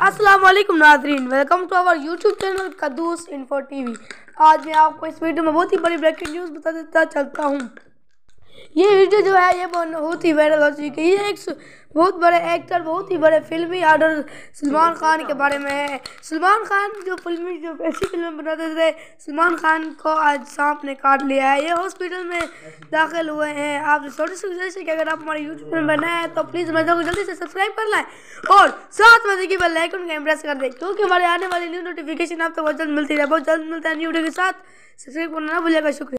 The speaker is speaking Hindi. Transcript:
असलम नाजरीन welcome to our YouTube channel कदूस इन्फो वी आज मैं आपको इस वीडियो में बहुत ही बड़ी ब्रेकिंग न्यूज़ बता देता चलता हूँ ये वीडियो जो है ये बहुत ही वायरल हो चुकी है ये एक बहुत बड़े एक्टर बहुत ही बड़े फिल्मी आर्डर सलमान खान के हाँ। बारे में है सलमान खान जो फिल्मी जो ऐसी फिल्म बनाते थे सलमान खान को आज सांप ने काट लिया है ये हॉस्पिटल में दाखिल हुए हैं आप छोटी सी गुजारिश है कि अगर आप हमारे यूट्यूब चैनल बनाए हैं तो प्लीज़ मैं को जल्दी से सब्सक्राइब कर लें और साथ में देखिए बेल आइकन का इम्प्रेस कर दें क्योंकि हमारे आने वाली न्यू नोटिफिकेशन आपको बहुत जल्द मिलती है बहुत जल्द मिलता है न्यू वीडियो के साथ सब्सक्राइब करना ना भूलिएगा शुक्रिया